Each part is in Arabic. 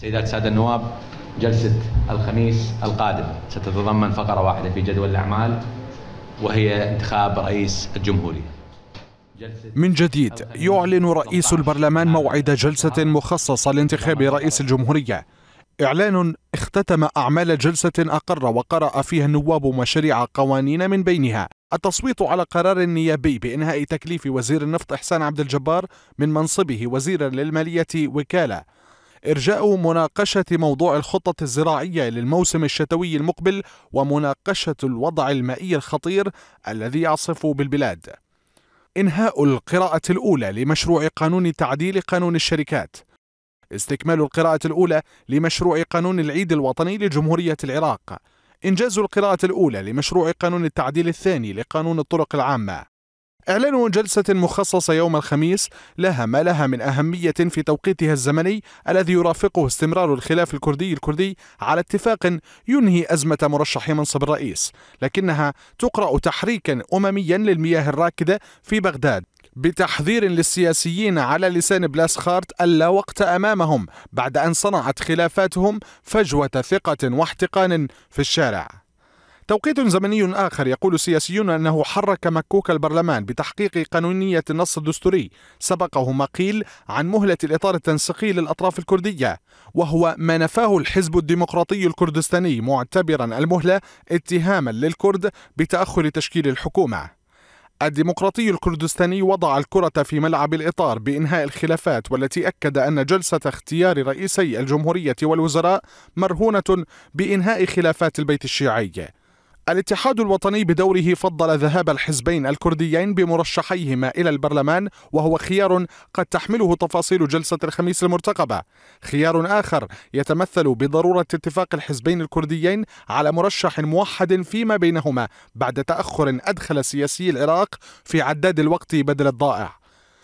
سيدات السادة النواب جلسة الخميس القادم ستتضمن فقرة واحدة في جدول الأعمال وهي انتخاب رئيس الجمهورية من جديد يعلن رئيس البرلمان موعد جلسة مخصصة لانتخاب رئيس الجمهورية إعلان اختتم أعمال جلسة أقر وقرأ فيها النواب مشاريع قوانين من بينها التصويت على قرار نيابي بإنهاء تكليف وزير النفط إحسان عبد الجبار من منصبه وزيرا للمالية وكالة إرجاء مناقشة موضوع الخطة الزراعية للموسم الشتوي المقبل ومناقشة الوضع المائي الخطير الذي يعصف بالبلاد. إنهاء القراءة الأولى لمشروع قانون تعديل قانون الشركات. استكمال القراءة الأولى لمشروع قانون العيد الوطني لجمهورية العراق. إنجاز القراءة الأولى لمشروع قانون التعديل الثاني لقانون الطرق العامة. إعلان جلسة مخصصة يوم الخميس لها ما لها من أهمية في توقيتها الزمني الذي يرافقه استمرار الخلاف الكردي الكردي على اتفاق ينهي أزمة مرشحي منصب الرئيس، لكنها تقرأ تحريكا أمميا للمياه الراكدة في بغداد بتحذير للسياسيين على لسان بلاس خارت ألا وقت أمامهم بعد أن صنعت خلافاتهم فجوة ثقة واحتقان في الشارع توقيت زمني آخر يقول السياسيون أنه حرك مكوك البرلمان بتحقيق قانونية النص الدستوري سبقه ما قيل عن مهلة الإطار التنسيقي للأطراف الكردية وهو ما نفاه الحزب الديمقراطي الكردستاني معتبرا المهلة اتهاما للكرد بتأخر تشكيل الحكومة الديمقراطي الكردستاني وضع الكرة في ملعب الإطار بإنهاء الخلافات والتي أكد أن جلسة اختيار رئيسي الجمهورية والوزراء مرهونة بإنهاء خلافات البيت الشيعي الاتحاد الوطني بدوره فضل ذهاب الحزبين الكرديين بمرشحيهما إلى البرلمان وهو خيار قد تحمله تفاصيل جلسة الخميس المرتقبة خيار آخر يتمثل بضرورة اتفاق الحزبين الكرديين على مرشح موحد فيما بينهما بعد تأخر أدخل سياسي العراق في عداد الوقت بدل الضائع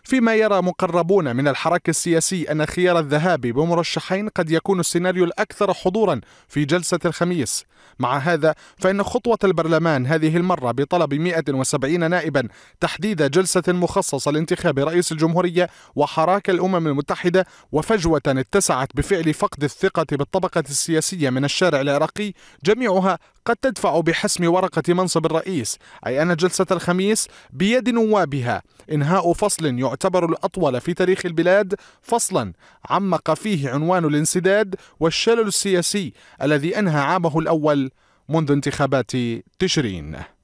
فيما يرى مقربون من الحراك السياسي أن خيار الذهاب بمرشحين قد يكون السيناريو الأكثر حضورا في جلسة الخميس مع هذا فإن خطوة البرلمان هذه المرة بطلب 170 نائبا تحديد جلسة مخصصة لانتخاب رئيس الجمهورية وحراك الأمم المتحدة وفجوة اتسعت بفعل فقد الثقة بالطبقة السياسية من الشارع العراقي جميعها قد تدفع بحسم ورقة منصب الرئيس أي أن جلسة الخميس بيد نوابها إنهاء فصل يعتبر يعتبر الأطول في تاريخ البلاد فصلا عمق فيه عنوان الانسداد والشلل السياسي الذي أنهى عامه الأول منذ انتخابات تشرين